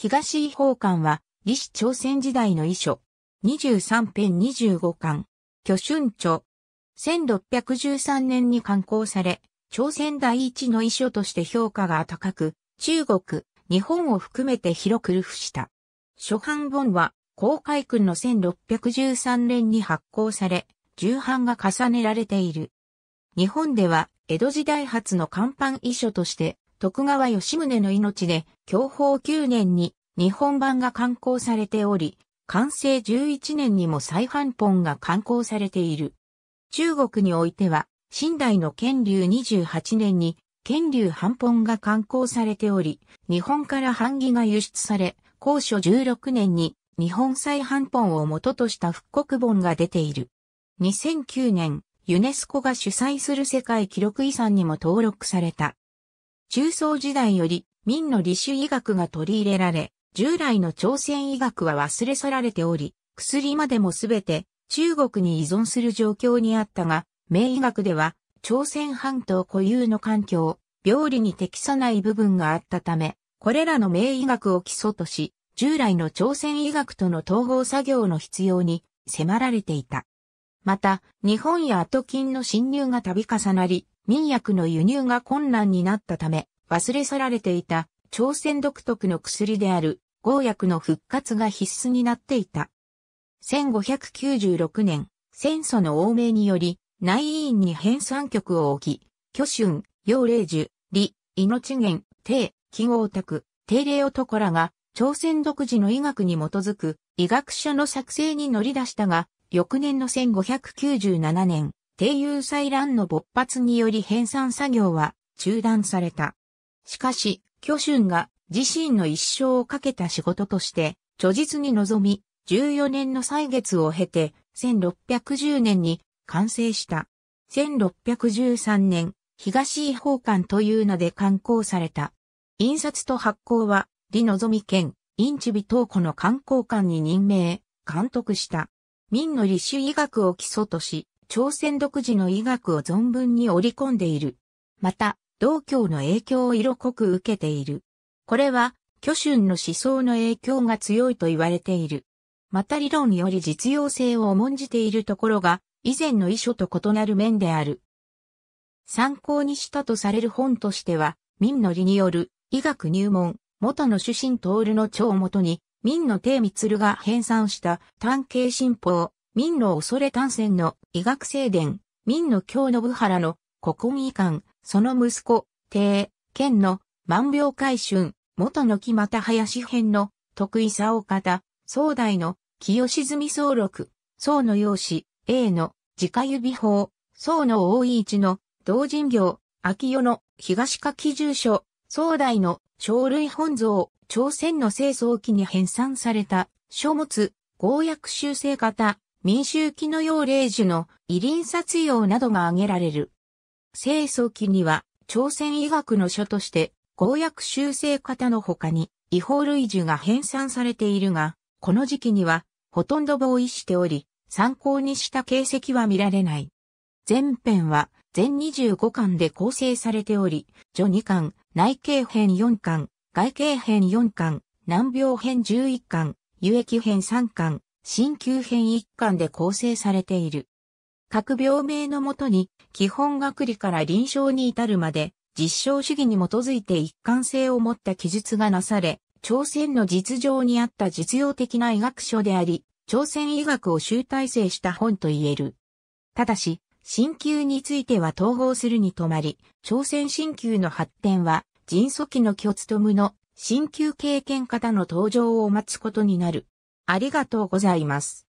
東違法館は、李氏朝鮮時代の遺書。23編25巻。巨春著。1613年に刊行され、朝鮮第一の遺書として評価が高く、中国、日本を含めて広く流布した。初版本は、公開君の1613年に発行され、重版が重ねられている。日本では、江戸時代初の看板遺書として、徳川吉宗の命で、享保9年に日本版が刊行されており、完成11年にも再版本が刊行されている。中国においては、新代の建立28年に、建立版本が刊行されており、日本から版木が輸出され、高所16年に日本再版本を元とした復刻本が出ている。2009年、ユネスコが主催する世界記録遺産にも登録された。中宋時代より民の理種医学が取り入れられ、従来の朝鮮医学は忘れ去られており、薬までもすべて中国に依存する状況にあったが、名医学では朝鮮半島固有の環境、病理に適さない部分があったため、これらの名医学を基礎とし、従来の朝鮮医学との統合作業の必要に迫られていた。また、日本やアトキンの侵入が度重なり、民薬の輸入が困難になったため、忘れ去られていた朝鮮独特の薬である合薬の復活が必須になっていた。1596年、戦祖の欧米により、内院に編纂局を置き、巨春、幼霊樹、李、命源、帝、記号宅、帝霊男らが、朝鮮独自の医学に基づく医学書の作成に乗り出したが、翌年の1597年、低油祭乱の勃発により編纂作業は中断された。しかし、巨春が自身の一生をかけた仕事として、著実に臨み、14年の歳月を経て、1610年に完成した。1613年、東法館という名で刊行された。印刷と発行は、李望ぞみ県、インチビ東湖の観光館に任命、監督した。民の立主医学を基礎とし、朝鮮独自の医学を存分に織り込んでいる。また、道教の影響を色濃く受けている。これは、巨春の思想の影響が強いと言われている。また理論により実用性を重んじているところが、以前の遺書と異なる面である。参考にしたとされる本としては、民の理による医学入門、元の主神徹の長をもとに、民の帝光が編纂した探偵新法、民の恐れ単泉の医学聖伝、民の京信原の古今遺憾、その息子、帝、県の万病改春、元の木又林編の徳井沙方、総代の清澄総録、宋の用紙、A の直指法、宋の大井一の同人業、秋代の東書記住所、宋代の鳥類本像、朝鮮の清掃期に編纂された書物、合約修正型、民衆期の用霊樹の異輪殺用などが挙げられる。清掃期には、朝鮮医学の書として、合薬修正型の他に、違法類樹が編纂されているが、この時期には、ほとんど防止しており、参考にした形跡は見られない。前編は、全25巻で構成されており、序2巻、内経編4巻、外経編4巻、難病編11巻、輸液編3巻、新旧編一巻で構成されている。各病名のもとに、基本学理から臨床に至るまで、実証主義に基づいて一貫性を持った記述がなされ、朝鮮の実情にあった実用的な医学書であり、朝鮮医学を集大成した本と言える。ただし、新旧については統合するに止まり、朝鮮新旧の発展は、迅速期の虚務の新旧経験型の登場を待つことになる。ありがとうございます。